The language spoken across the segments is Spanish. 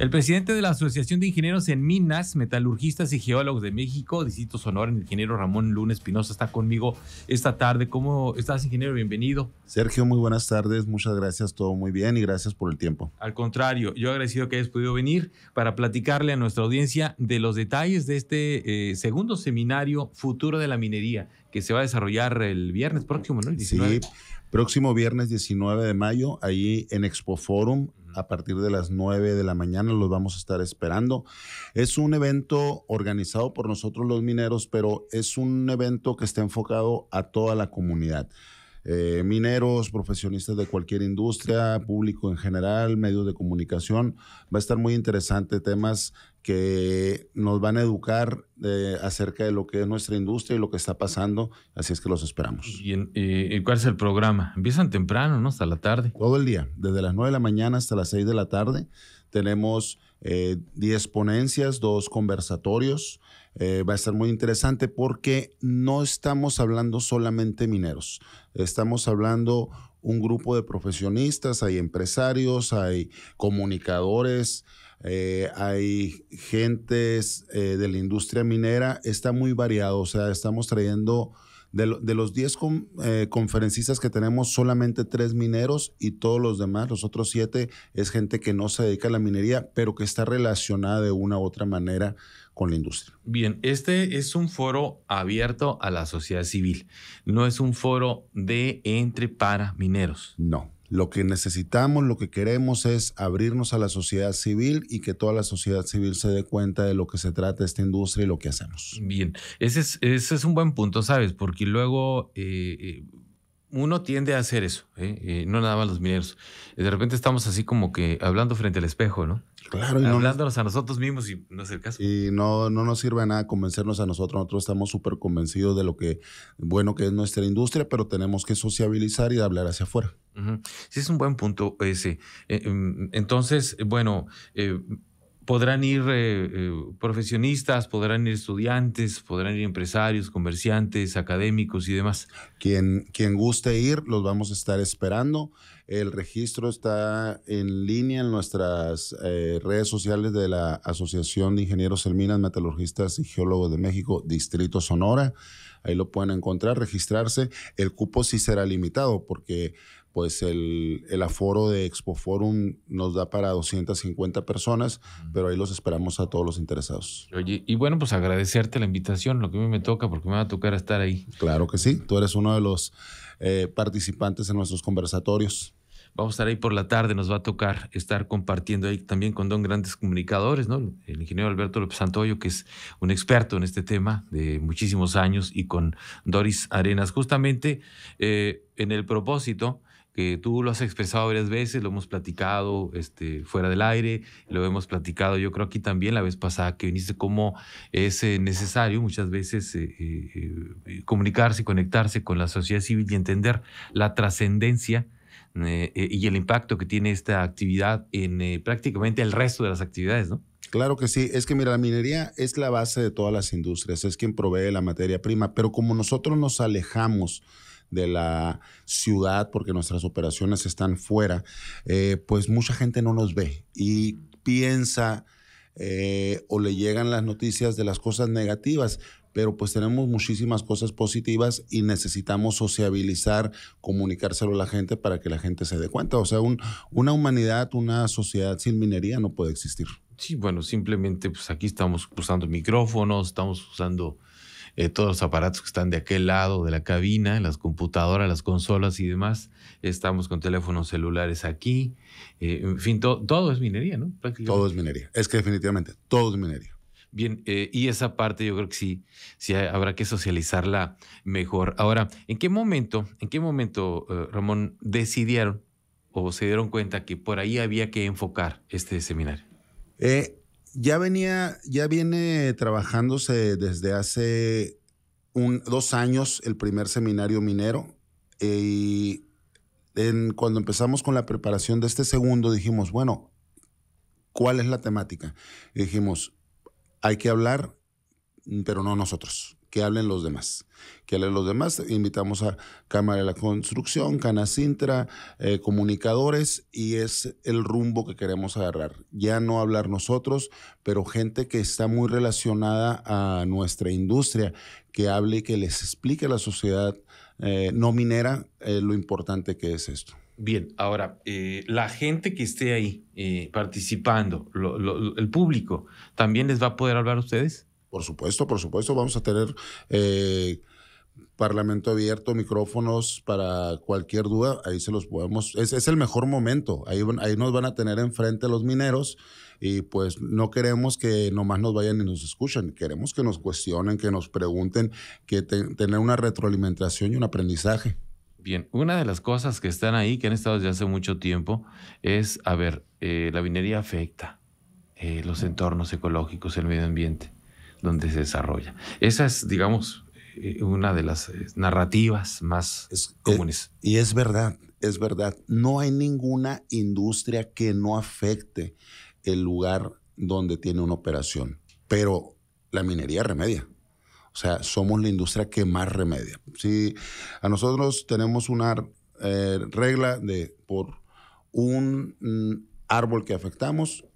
El presidente de la Asociación de Ingenieros en Minas, Metalurgistas y Geólogos de México, Distrito Sonora, el ingeniero Ramón Lunes Espinosa, está conmigo esta tarde. ¿Cómo estás, ingeniero? Bienvenido. Sergio, muy buenas tardes. Muchas gracias. Todo muy bien y gracias por el tiempo. Al contrario, yo agradecido que hayas podido venir para platicarle a nuestra audiencia de los detalles de este eh, segundo seminario Futuro de la Minería que se va a desarrollar el viernes próximo, ¿no? Sí, próximo viernes 19 de mayo, ahí en Expo Forum, a partir de las 9 de la mañana los vamos a estar esperando. Es un evento organizado por nosotros los mineros, pero es un evento que está enfocado a toda la comunidad. Eh, mineros, profesionistas de cualquier industria, público en general, medios de comunicación. Va a estar muy interesante temas que nos van a educar eh, acerca de lo que es nuestra industria y lo que está pasando, así es que los esperamos. ¿Y, en, eh, cuál es el programa? Empiezan temprano, ¿no? Hasta la tarde. Todo el día, desde las 9 de la mañana hasta las 6 de la tarde. Tenemos 10 ponencias, dos conversatorios. Eh, va a estar muy interesante porque no estamos hablando solamente mineros, estamos hablando un grupo de profesionistas, hay empresarios, hay comunicadores, eh, hay gentes eh, de la industria minera, está muy variado, o sea, estamos trayendo de, los 10 eh, conferencistas que tenemos, solamente tres mineros y todos los demás, los otros siete, es gente que no se dedica a la minería, pero que está relacionada de una u otra manera con la industria. Bien, este es un foro abierto a la sociedad civil, no es un foro de entre para mineros. No. Lo que necesitamos, lo que queremos es abrirnos a la sociedad civil y que toda la sociedad civil se dé cuenta de lo que se trata esta industria y lo que hacemos. Bien, ese es, ese es un buen punto, ¿sabes? Porque luego... Eh, eh, uno tiende a hacer eso, ¿eh? Eh, no nada más los mineros. De repente estamos así como que hablando frente al espejo, ¿no? Claro. Y Hablándonos a nosotros mismos y no es el caso. Y no, no nos sirve nada convencernos a nosotros. Nosotros estamos súper convencidos de lo que bueno que es nuestra industria, pero tenemos que sociabilizar y hablar hacia afuera. Sí, es un buen punto ese. Eh, em, entonces, bueno podrán ir eh, eh, profesionistas, podrán ir estudiantes, podrán ir empresarios, comerciantes, académicos y demás. Quien, guste ir, los vamos a estar esperando. El registro está en línea en nuestras eh, redes sociales de la Asociación de Ingenieros Minas, Metalurgistas y Geólogos de México, Distrito Sonora. Ahí lo pueden encontrar, registrarse. El cupo sí será limitado porque pues el, aforo de Expo Forum nos da para 250 personas, pero ahí los esperamos a todos los interesados. y bueno, pues agradecerte la invitación, lo que a mí me toca, porque me va a tocar estar ahí. Claro que sí, tú eres uno de los eh, participantes en nuestros conversatorios. Vamos a estar ahí por la tarde, nos va a tocar estar compartiendo ahí también con dos grandes comunicadores, ¿no? El ingeniero Alberto López Santoyo, que es un experto en este tema de muchísimos años, y con Doris Arenas, justamente eh, en el propósito que tú lo has expresado varias veces, lo hemos platicado este, fuera del aire, lo hemos platicado yo creo aquí también la vez pasada que viniste, cómo es eh, necesario muchas veces eh, eh, comunicarse, conectarse con la sociedad civil y entender la trascendencia y el impacto que tiene esta actividad en prácticamente el resto de las actividades, ¿no? Claro que sí, es que mira, la minería es la base de todas las industrias, es quien provee la materia prima, pero como nosotros nos alejamos, de la ciudad, porque nuestras operaciones están fuera, eh, pues mucha gente no nos ve y piensa eh, o le llegan las noticias de las cosas negativas pero pues tenemos muchísimas cosas positivas y necesitamos sociabilizar, comunicárselo a la gente para que la gente se dé cuenta. O sea, una humanidad, una sociedad sin minería no puede existir. Sí, bueno, simplemente pues aquí estamos usando micrófonos, estamos usando eh, todos los aparatos que están de aquel lado de la cabina, las computadoras, las consolas y demás. Estamos con teléfonos celulares aquí. Eh, en fin, todo es minería, ¿no? Todo es minería. Es que definitivamente, todo es minería. Bien, eh, y esa parte yo creo que sí, sí habrá que socializarla mejor. Ahora, ¿en qué momento, en qué momento, Ramón, decidieron o se dieron cuenta que por ahí había que enfocar este seminario? Eh, ya venía, ya viene trabajándose desde hace un, dos años el primer seminario minero. Eh, y cuando empezamos con la preparación de este segundo, dijimos, bueno, ¿cuál es la temática? dijimos, hay que hablar, pero no nosotros que hablen los demás. Que hablen los demás. Invitamos a Cámara de la Construcción, Canacintra, eh, comunicadores y es el rumbo que queremos agarrar. Ya no hablar nosotros, pero gente que está muy relacionada a nuestra industria, que hable y que les explique a la sociedad eh, no minera eh, lo importante que es esto. Bien, ahora, eh, la gente que esté ahí participando, el público, ¿también les va a poder hablar a ustedes? Por supuesto, por supuesto, vamos a tener eh, parlamento abierto, micrófonos para cualquier duda, ahí se los podemos, es, el mejor momento, ahí, ahí nos van a tener enfrente los mineros y pues no queremos que nomás nos vayan y nos escuchen, queremos que nos cuestionen, que nos pregunten, que tener una retroalimentación y un aprendizaje. Bien, una de las cosas que están ahí, que han estado desde hace mucho tiempo, es, a ver, eh, la minería afecta eh, los entornos ecológicos, el medio ambiente donde se desarrolla. Esa es, digamos, eh, una de las eh, narrativas más eh, comunes. y es verdad, es verdad. No hay ninguna industria que no afecte el lugar donde tiene una operación, pero la minería remedia. O sea, somos la industria que más remedia. Si a nosotros tenemos una regla de por un mm, árbol que afectamos,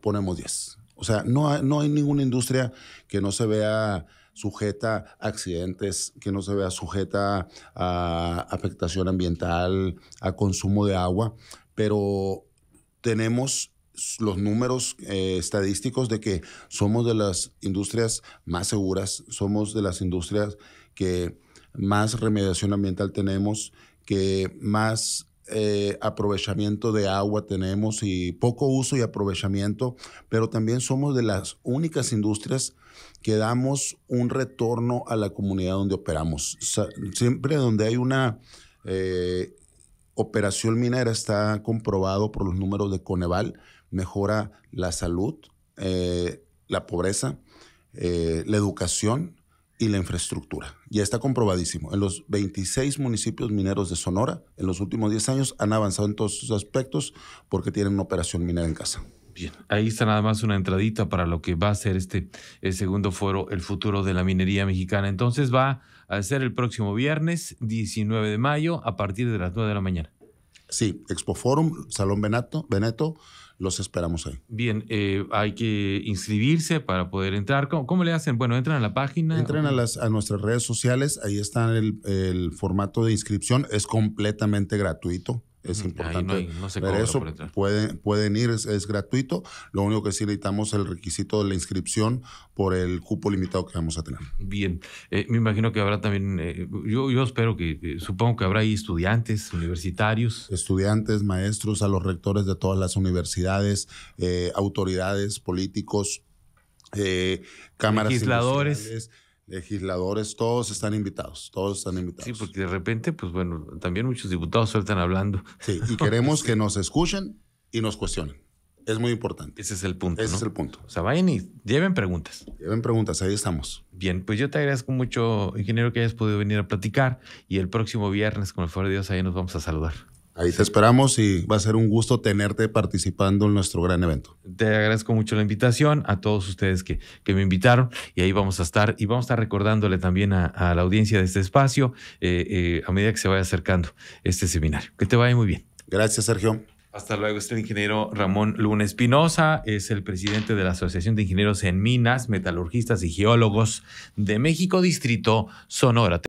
ponemos 10. O sea, no, hay ninguna industria que no se vea sujeta a accidentes, que no se vea sujeta a afectación ambiental, a consumo de agua, pero tenemos los números eh, estadísticos de que somos de las industrias más seguras, somos de las industrias que más remediación ambiental tenemos, que más eh, aprovechamiento de agua tenemos y poco uso y aprovechamiento, pero también somos de las únicas industrias que damos un retorno a la comunidad donde operamos. siempre donde hay una eh, operación minera está comprobado por los números de Coneval, mejora la salud, eh, la pobreza, la educación, y la infraestructura. Ya está comprobadísimo. En los 26 municipios mineros de Sonora, en los últimos 10 años, han avanzado en todos sus aspectos porque tienen una operación minera en casa. Bien, ahí está nada más una entradita para lo que va a ser este el segundo foro, el futuro de la minería mexicana. Entonces va a ser el próximo viernes 19 de mayo a partir de las 9 de la mañana. Sí, Expo Forum, Salón Benato, Beneto, los esperamos ahí. Bien, eh, hay que inscribirse para poder entrar. ¿Cómo, le hacen? Bueno, entran a la página. Entran a, las, a nuestras redes sociales, ahí está el, el formato de inscripción, es completamente gratuito. Es importante no eso. Pueden, ir, es, gratuito. Lo único que sí necesitamos el requisito de la inscripción por el cupo limitado que vamos a tener. Bien, eh, me imagino que habrá también, eh, yo, yo, espero que, supongo que habrá ahí estudiantes, universitarios. Estudiantes, maestros, a los rectores de todas las universidades, eh, autoridades, políticos, cámaras. Legisladores legisladores, todos están invitados, todos están invitados. Sí, porque de repente, pues bueno, también muchos diputados sueltan hablando. Sí, y queremos que nos escuchen y nos cuestionen. Es muy importante. Ese es el punto. Ese es el punto. O sea, vayan y lleven preguntas. Lleven preguntas, ahí estamos. Bien, pues yo te agradezco mucho, ingeniero, que hayas podido venir a platicar y el próximo viernes, con el favor de Dios, ahí nos vamos a saludar. Ahí te esperamos y va a ser un gusto tenerte participando en nuestro gran evento. Te agradezco mucho la invitación a todos ustedes que, que me invitaron y ahí vamos a estar y vamos a estar recordándole también a, la audiencia de este espacio eh, eh, a medida que se vaya acercando este seminario. Que te vaya muy bien. Gracias, Sergio. Hasta luego, este ingeniero Ramón Luna Espinosa es el presidente de la Asociación de Ingenieros en Minas, Metalurgistas y Geólogos de México Distrito Sonora.